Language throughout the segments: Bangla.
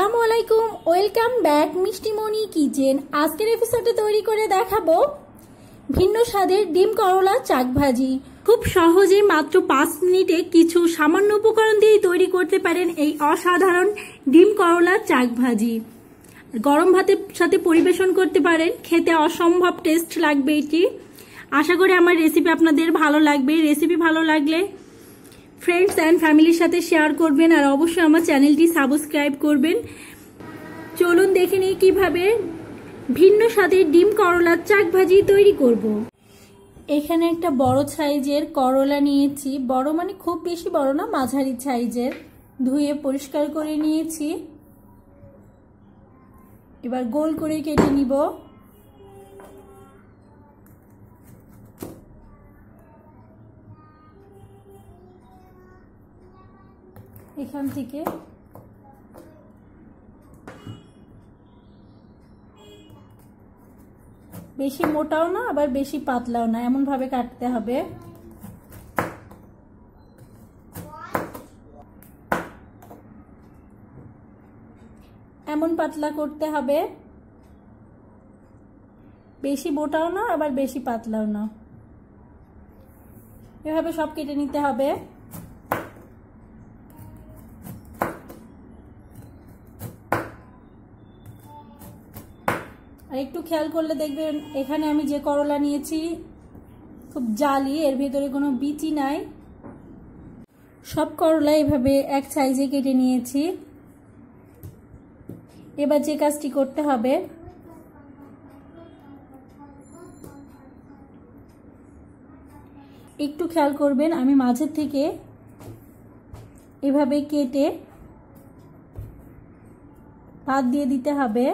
আসসালামু আলাইকুম ওয়েলকাম ব্যাক মিষ্টিমণি কিচেন আজকের এপিসোডে তৈরি করে দেখাবো ভিন্ন স্বাদের ডিম করলা চাক ভাজি খুব সহজে মাত্র পাঁচ মিনিটে কিছু সামান্য উপকরণ দিয়েই তৈরি করতে পারেন এই অসাধারণ ডিম করলা চাক ভাজি গরম ভাতের সাথে পরিবেশন করতে পারেন খেতে অসম্ভব টেস্ট লাগবে এটি আশা করি আমার রেসিপি আপনাদের ভালো লাগবে রেসিপি ভালো লাগলে ফ্রেন্ডস অ্যান্ড ফ্যামিলির সাথে শেয়ার করবেন আর অবশ্যই আমার চ্যানেলটি সাবস্ক্রাইব করবেন চলুন দেখে নিই কীভাবে ভিন্ন স্বাদের ডিম করলার চাক ভাজি তৈরি করব। এখানে একটা বড় সাইজের করলা নিয়েছি বড় মানে খুব বেশি বড় না মাঝারি সাইজের ধুয়ে পরিষ্কার করে নিয়েছি এবার গোল করে কেটে নিব এখান থেকে বেশি মোটাও না আবার বেশি পাতলাও না এমনভাবে কাটতে হবে এমন পাতলা করতে হবে বেশি মোটাও না আবার বেশি পাতলাও না এভাবে সব কেটে নিতে হবে আর একটু খেয়াল করলে দেখবেন এখানে আমি যে করলা নিয়েছি খুব জালি এর ভেতরে কোনো বিটি নাই সব করলা এভাবে এক সাইজে কেটে নিয়েছি এবার যে কাজটি করতে হবে একটু খেয়াল করবেন আমি মাঝের থেকে এভাবে কেটে ভাত দিয়ে দিতে হবে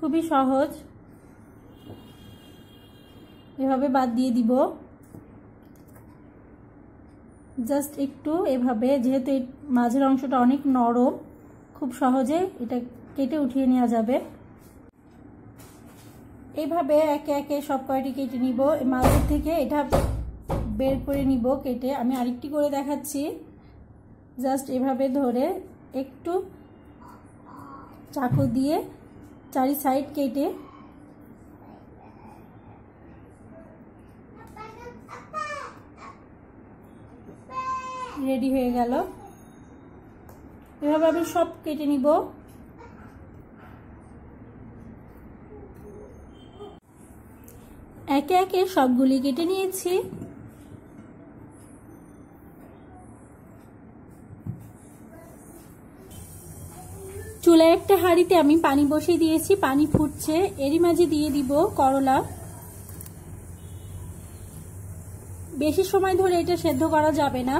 খুবই সহজ এভাবে বাদ দিয়ে দিব জাস্ট একটু এভাবে যেহেতু মাঝের অংশটা অনেক নরম খুব সহজে এটা কেটে উঠিয়ে নেওয়া যাবে এইভাবে একে একে সব কয়টি কেটে নিব মাঝের থেকে এটা বের করে নিব কেটে আমি আরেকটি করে দেখাচ্ছি জাস্ট এভাবে ধরে একটু চাকু দিয়ে চারি সাইড কেটে রেডি হয়ে গেল এভাবে আমি সব কেটে নিব একে একে সবগুলি কেটে নিয়েছি চুলা একটা হাঁড়িতে আমি পানি বসিয়ে দিয়েছি পানি ফুটছে এরই মাঝে দিয়ে দিব করলা বেশি সময় ধরে এটা সেদ্ধ করা যাবে না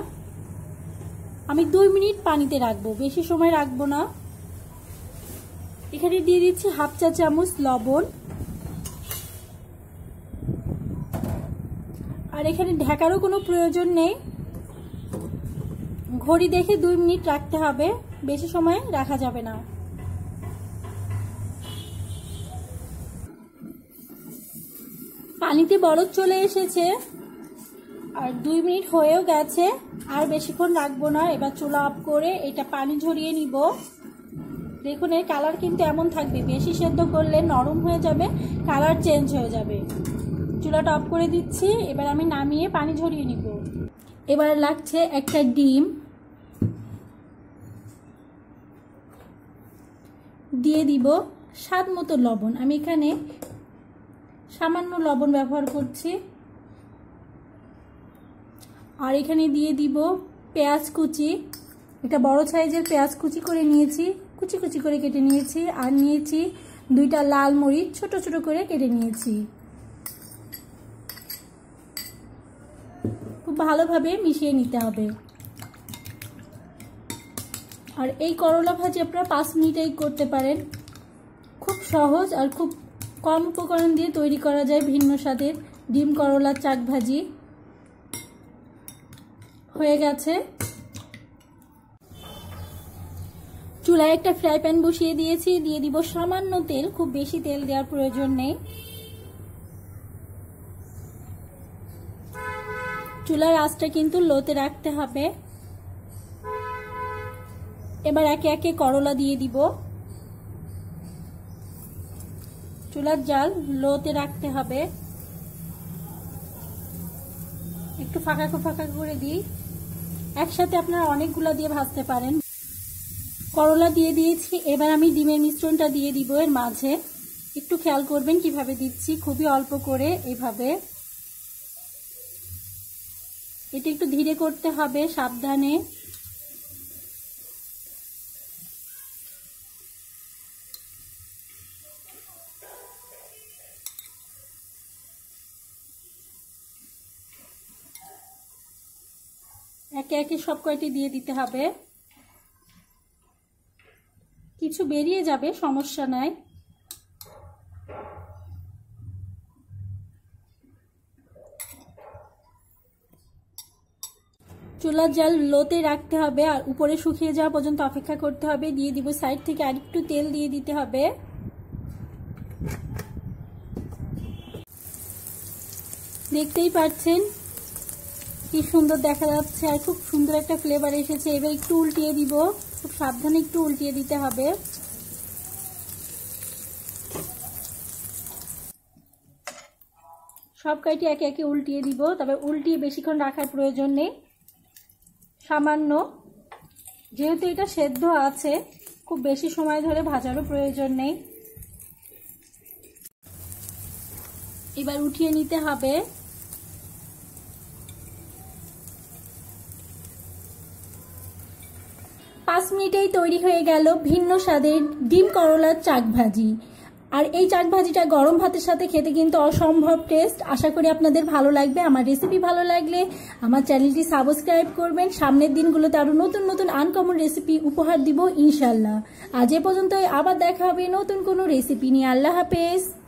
আমি দুই মিনিট পানিতে রাখবো বেশি সময় রাখবো না এখানে দিয়ে দিচ্ছি হাফ চা চামচ লবণ আর এখানে ঢেকারও কোনো প্রয়োজন নেই ঘড়ি দেখে দুই মিনিট রাখতে হবে বেশি সময় রাখা যাবে না পানিতে বরফ চলে এসেছে আর দুই মিনিট হয়েও গেছে আর বেশিক্ষণ রাখবো না এবার চুলা অফ করে এটা পানি ঝরিয়ে নিব দেখুন এর কালার কিন্তু এমন থাকবে বেশি সেদ্ধ করলে নরম হয়ে যাবে কালার চেঞ্জ হয়ে যাবে চুলাটা অফ করে দিচ্ছি এবার আমি নামিয়ে পানি ঝরিয়ে নিব এবার লাগছে একটা ডিম দিয়ে দিব স্বাদ মতো লবণ আমি এখানে সামান্য লবণ ব্যবহার করছি আর এখানে দিয়ে দিব পেঁয়াজ কুচি এটা বড় সাইজের পেঁয়াজ কুচি করে নিয়েছি কুচি কুচি করে কেটে নিয়েছি আর নিয়েছি দুইটা লাল মরিচ ছোট ছোট করে কেটে নিয়েছি খুব ভালোভাবে মিশিয়ে নিতে হবে আর এই করলা ভাজি আপনারা পাঁচ মিনিটেই করতে পারেন খুব সহজ আর খুব কম উপকরণ দিয়ে তৈরি করা যায় ভিন্ন স্বাদের ডিম করলার চাক ভাজি হয়ে গেছে চুলায় একটা ফ্রাই প্যান বসিয়ে দিয়েছি দিয়ে দিব সামান্য তেল খুব বেশি তেল দেওয়ার প্রয়োজন নেই চুলার আঁচটা কিন্তু লোতে রাখতে হবে এবার একে একে করলা দিয়ে দিব চুলার জাল লোতে রাখতে হবে একটু ফাঁকা ফাঁকা করে দিই একসাথে আপনারা অনেকগুলা দিয়ে ভাজতে পারেন করলা দিয়ে দিয়েছি এবার আমি ডিমের মিশ্রণটা দিয়ে দিব এর মাঝে একটু খেয়াল করবেন কিভাবে দিচ্ছি খুবই অল্প করে এভাবে এটা একটু ধীরে করতে হবে সাবধানে একে একে সব কয়টি দিয়ে দিতে হবে কিছু বেরিয়ে যাবে সমস্যা নাই চুলার জল লোতে রাখতে হবে আর উপরে শুকিয়ে যাওয়া পর্যন্ত অপেক্ষা করতে হবে দিয়ে দিব সাইড থেকে আরেকটু তেল দিয়ে দিতে হবে দেখতেই পাচ্ছেন কি সুন্দর দেখা যাচ্ছে আর খুব সুন্দর একটা ফ্লেভার এসেছে এবার একটু উল্টিয়ে দিব খুব সাবধানে একটু উল্টিয়ে দিতে হবে সব কাইটি একে একে উল্টিয়ে দিব তবে উল্টিয়ে বেশিক্ষণ রাখার প্রয়োজন নেই সামান্য যেহেতু এটা সেদ্ধ আছে খুব বেশি সময় ধরে ভাজারও প্রয়োজন নেই এবার উঠিয়ে নিতে হবে পাঁচ মিনিটেই তৈরি হয়ে গেল ভিন্ন স্বাদের ডিম করলার চাক ভাজি আর এই চাক ভাজিটা গরম ভাতের সাথে খেতে কিন্তু অসম্ভব টেস্ট আশা করি আপনাদের ভালো লাগবে আমার রেসিপি ভালো লাগলে আমার চ্যানেলটি সাবস্ক্রাইব করবেন সামনের দিনগুলোতে আরও নতুন নতুন আনকমন রেসিপি উপহার দিব ইনশাল্লাহ আজ এ পর্যন্ত আবার দেখা হবে নতুন কোনো রেসিপি নিয়ে আল্লাহ হাফেজ